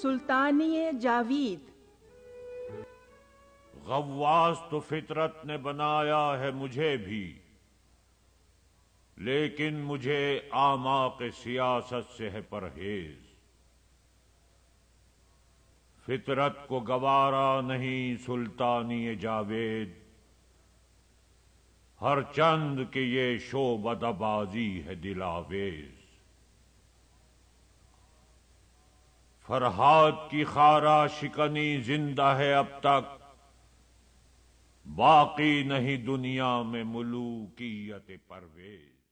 सुल्तानी जावीद गवास तो फितरत ने बनाया है मुझे भी लेकिन मुझे आमा के सियासत से है परहेज फितरत को गवारा नहीं सुल्तानी जावेद हर चंद के ये शोबदबाजी है दिलावेज फरहाद की खारा शिकनी जिंदा है अब तक बाकी नहीं दुनिया में मुलूकियत परवेज